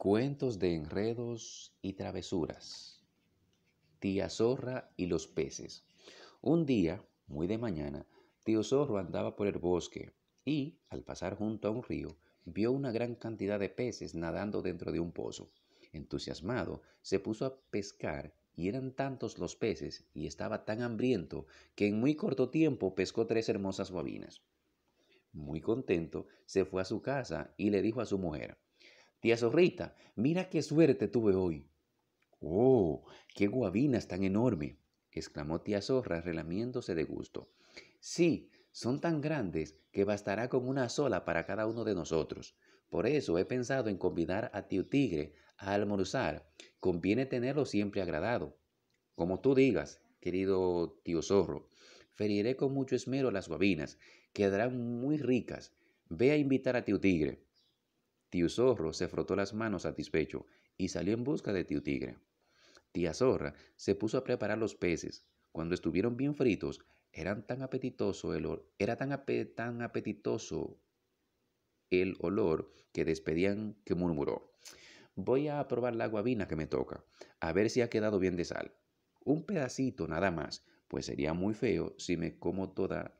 Cuentos de enredos y travesuras. Tía Zorra y los peces. Un día, muy de mañana, tío Zorro andaba por el bosque y, al pasar junto a un río, vio una gran cantidad de peces nadando dentro de un pozo. Entusiasmado, se puso a pescar y eran tantos los peces y estaba tan hambriento que en muy corto tiempo pescó tres hermosas bobinas. Muy contento, se fue a su casa y le dijo a su mujer, Tía Zorrita, mira qué suerte tuve hoy. ¡Oh! ¡Qué guabinas tan enorme! exclamó tía Zorra relamiéndose de gusto. Sí, son tan grandes que bastará con una sola para cada uno de nosotros. Por eso he pensado en convidar a tío Tigre a almorzar. Conviene tenerlo siempre agradado. Como tú digas, querido tío Zorro, feriré con mucho esmero las guabinas. Quedarán muy ricas. Ve a invitar a tío Tigre. Tío Zorro se frotó las manos satisfecho y salió en busca de Tío Tigre. Tía Zorra se puso a preparar los peces. Cuando estuvieron bien fritos, eran tan apetitoso el olor, era tan, tan apetitoso el olor que despedían que murmuró. Voy a probar la guabina que me toca, a ver si ha quedado bien de sal. Un pedacito nada más, pues sería muy feo si me como toda,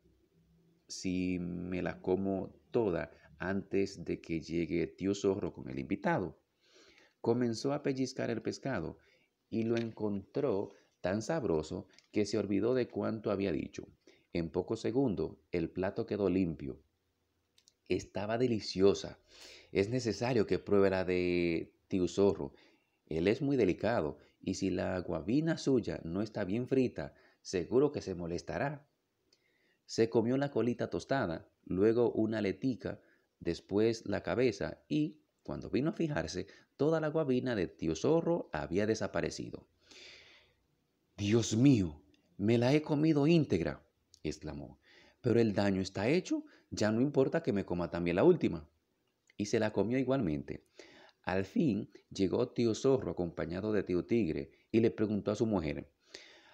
si me la como toda antes de que llegue tío zorro con el invitado. Comenzó a pellizcar el pescado y lo encontró tan sabroso que se olvidó de cuanto había dicho. En pocos segundos el plato quedó limpio. Estaba deliciosa. Es necesario que pruebe la de tío zorro. Él es muy delicado y si la guabina suya no está bien frita, seguro que se molestará. Se comió la colita tostada, luego una letica, después la cabeza y, cuando vino a fijarse, toda la guabina de tío zorro había desaparecido. Dios mío, me la he comido íntegra, exclamó, pero el daño está hecho, ya no importa que me coma también la última. Y se la comió igualmente. Al fin llegó tío zorro acompañado de tío tigre y le preguntó a su mujer,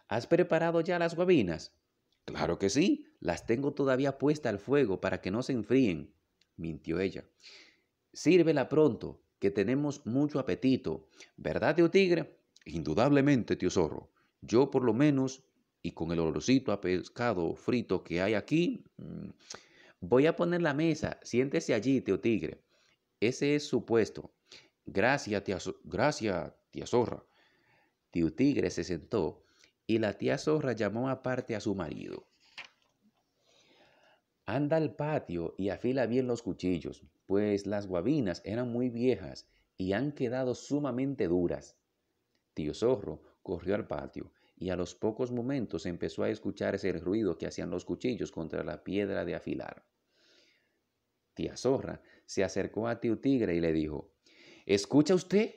¿Has preparado ya las guabinas? Claro que sí, las tengo todavía puestas al fuego para que no se enfríen mintió ella. Sírvela pronto, que tenemos mucho apetito. ¿Verdad, tío tigre? Indudablemente, tío zorro. Yo por lo menos, y con el olorcito a pescado frito que hay aquí, mm, voy a poner la mesa. Siéntese allí, tío tigre. Ese es su puesto. Gracias, tía, gracias, tía zorra. Tío tigre se sentó y la tía zorra llamó aparte a su marido. Anda al patio y afila bien los cuchillos, pues las guabinas eran muy viejas y han quedado sumamente duras. Tío Zorro corrió al patio y a los pocos momentos empezó a escuchar ese ruido que hacían los cuchillos contra la piedra de afilar. Tía Zorra se acercó a Tío Tigre y le dijo, ¿Escucha usted?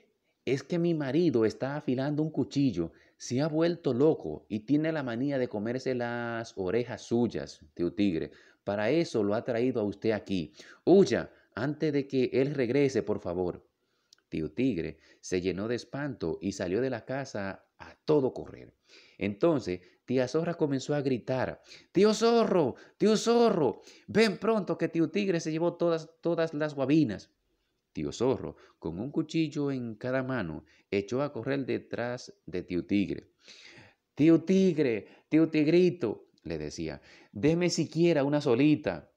es que mi marido está afilando un cuchillo, se ha vuelto loco y tiene la manía de comerse las orejas suyas, tío tigre. Para eso lo ha traído a usted aquí. Huya, antes de que él regrese, por favor. Tío tigre se llenó de espanto y salió de la casa a todo correr. Entonces, tía zorra comenzó a gritar, tío zorro, tío zorro, ven pronto que tío tigre se llevó todas, todas las guabinas. Tío Zorro, con un cuchillo en cada mano, echó a correr detrás de Tío Tigre. Tío Tigre, tío Tigrito, le decía, deme siquiera una solita.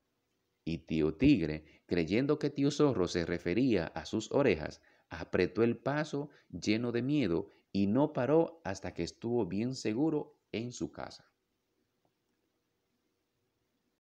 Y tío Tigre, creyendo que tío Zorro se refería a sus orejas, apretó el paso lleno de miedo y no paró hasta que estuvo bien seguro en su casa.